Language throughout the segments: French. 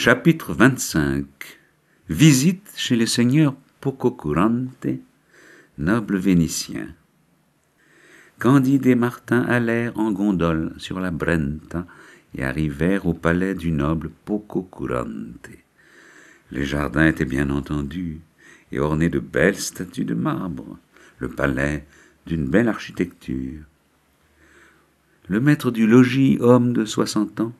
Chapitre 25 Visite chez le seigneur Pococurante, noble vénitien. Candide et Martin allèrent en gondole sur la Brenta et arrivèrent au palais du noble Pococurante. Les jardins étaient bien entendus et ornés de belles statues de marbre, le palais d'une belle architecture. Le maître du logis, homme de soixante ans,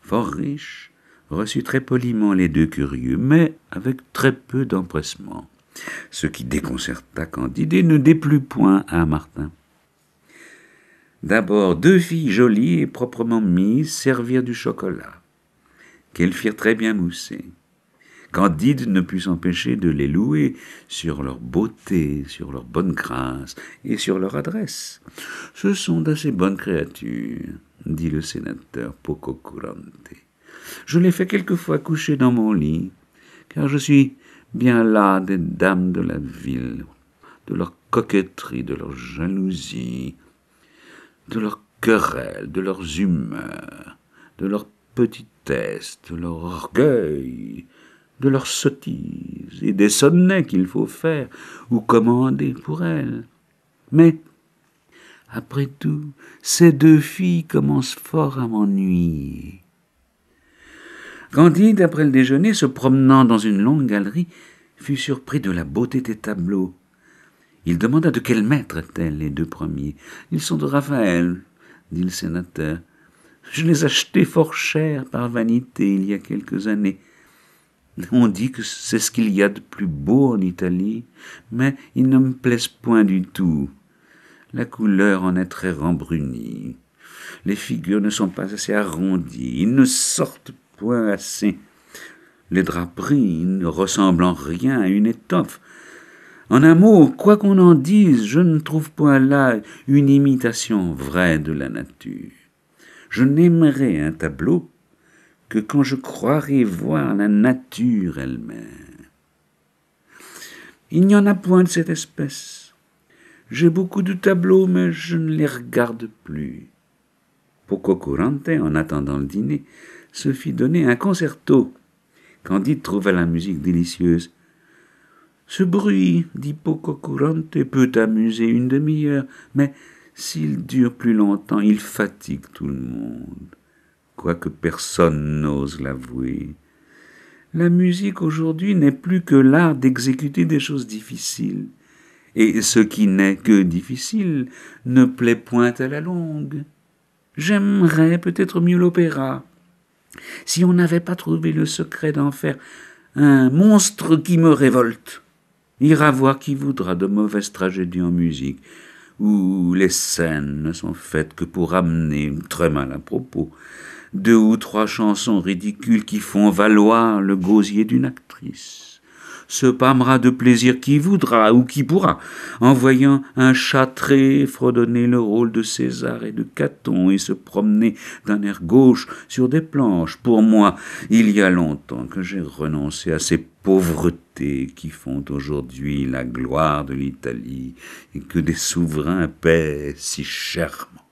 fort riche, reçut très poliment les deux curieux, mais avec très peu d'empressement. Ce qui déconcerta Candide et ne déplut point à Martin. D'abord, deux filles jolies et proprement mises servirent du chocolat, qu'elles firent très bien mousser. Candide ne put s'empêcher de les louer sur leur beauté, sur leur bonne grâce et sur leur adresse. Ce sont d'assez bonnes créatures, dit le sénateur Pococurante. Je les fait quelquefois coucher dans mon lit, car je suis bien las des dames de la ville, de leur coquetterie, de leur jalousie, de leurs querelles, de leurs humeurs, de leur petitesse, de leur orgueil, de leurs sottises et des sonnets qu'il faut faire ou commander pour elles. Mais, après tout, ces deux filles commencent fort à m'ennuyer. Candide, après le déjeuner, se promenant dans une longue galerie, fut surpris de la beauté des tableaux. Il demanda de quel maître étaient les deux premiers. Ils sont de Raphaël, dit le sénateur. Je les achetais fort cher par vanité il y a quelques années. On dit que c'est ce qu'il y a de plus beau en Italie, mais ils ne me plaisent point du tout. La couleur en est très rembrunie. Les figures ne sont pas assez arrondies, ils ne sortent assez. Les draperies ne ressemblent en rien à une étoffe. En un mot, quoi qu'on en dise, je ne trouve point là une imitation vraie de la nature. Je n'aimerais un tableau que quand je croirais voir la nature elle-même. Il n'y en a point de cette espèce. J'ai beaucoup de tableaux, mais je ne les regarde plus. Poco Courante, en attendant le dîner, se fit donner un concerto. Candide trouva la musique délicieuse. Ce bruit, dit Pococurante, peut amuser une demi-heure, mais s'il dure plus longtemps, il fatigue tout le monde, quoique personne n'ose l'avouer. La musique aujourd'hui n'est plus que l'art d'exécuter des choses difficiles, et ce qui n'est que difficile ne plaît point à la longue. J'aimerais peut-être mieux l'opéra. Si on n'avait pas trouvé le secret d'en faire un monstre qui me révolte, ira voir qui voudra de mauvaises tragédies en musique, où les scènes ne sont faites que pour amener, très mal à propos, deux ou trois chansons ridicules qui font valoir le gosier d'une actrice se pâmera de plaisir qui voudra ou qui pourra, en voyant un châtré fredonner le rôle de César et de Caton et se promener d'un air gauche sur des planches. Pour moi, il y a longtemps que j'ai renoncé à ces pauvretés qui font aujourd'hui la gloire de l'Italie et que des souverains paient si chèrement.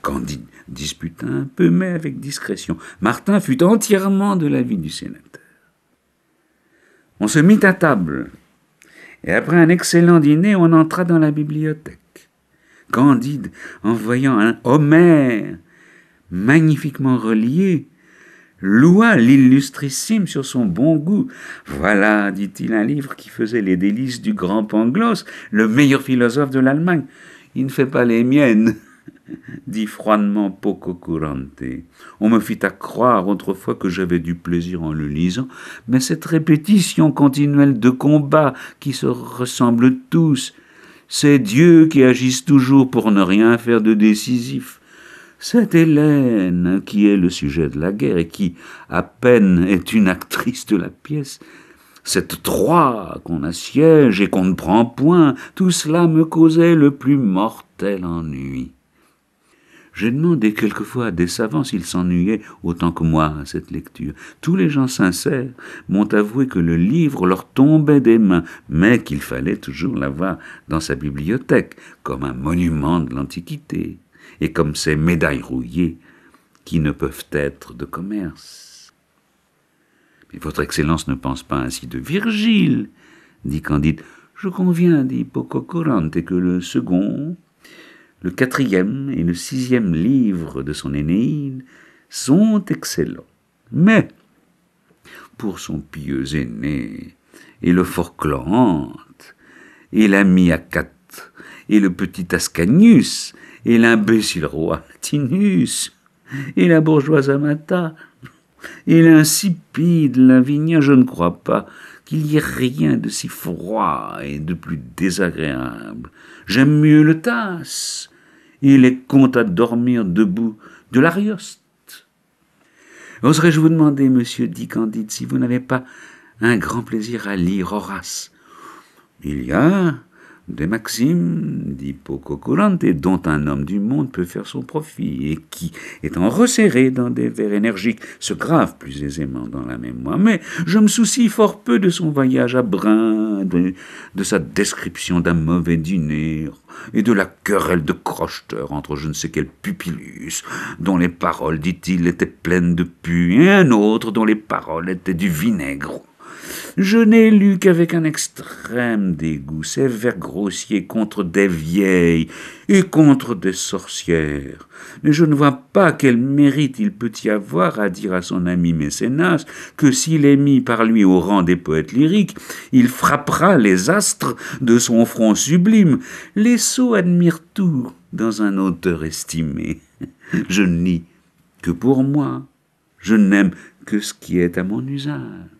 Candide disputa un peu, mais avec discrétion. Martin fut entièrement de l'avis du sénateur. On se mit à table, et après un excellent dîner, on entra dans la bibliothèque. Candide, en voyant un Homère magnifiquement relié, loua l'illustrissime sur son bon goût. Voilà, dit-il, un livre qui faisait les délices du grand Pangloss, le meilleur philosophe de l'Allemagne. Il ne fait pas les miennes dit froidement Pococurante. On me fit à croire autrefois que j'avais du plaisir en le lisant, mais cette répétition continuelle de combats qui se ressemblent tous, ces dieux qui agissent toujours pour ne rien faire de décisif. Cette Hélène, qui est le sujet de la guerre et qui, à peine, est une actrice de la pièce, cette Troie qu'on assiège et qu'on ne prend point, tout cela me causait le plus mortel ennui. J'ai demandé quelquefois à des savants s'ils s'ennuyaient autant que moi à cette lecture. Tous les gens sincères m'ont avoué que le livre leur tombait des mains, mais qu'il fallait toujours l'avoir dans sa bibliothèque, comme un monument de l'Antiquité, et comme ces médailles rouillées qui ne peuvent être de commerce. Mais votre Excellence ne pense pas ainsi de Virgile, dit Candide. Je conviens, dit et que le second le quatrième et le sixième livre de son Énéide sont excellents. Mais, pour son pieux aîné, et le fort Clorante et l'ami Miacate et le petit Ascanius, et l'imbécile roi Tinus, et la bourgeoise Amata, et l'insipide Lavinia, je ne crois pas qu'il y ait rien de si froid et de plus désagréable. J'aime mieux le Tasse, il est compte à dormir debout de l'Arioste. Oserais-je vous demander, monsieur dit Candide, si vous n'avez pas un grand plaisir à lire Horace Il y a des maximes d'hypococurante dont un homme du monde peut faire son profit et qui, étant resserré dans des vers énergiques, se grave plus aisément dans la mémoire. Mais je me soucie fort peu de son voyage à Brun, de, sa description d'un mauvais dîner et de la querelle de crocheteur entre je ne sais quel pupillus, dont les paroles, dit-il, étaient pleines de pu, et un autre dont les paroles étaient du vinaigre. Je n'ai lu qu'avec un extrême dégoût Ses vers grossiers contre des vieilles et contre des sorcières. Mais je ne vois pas quel mérite il peut y avoir à dire à son ami Mécénas que s'il est mis par lui au rang des poètes lyriques, il frappera les astres de son front sublime. Les sots admirent tout dans un auteur estimé. Je nie que pour moi, je n'aime que ce qui est à mon usage.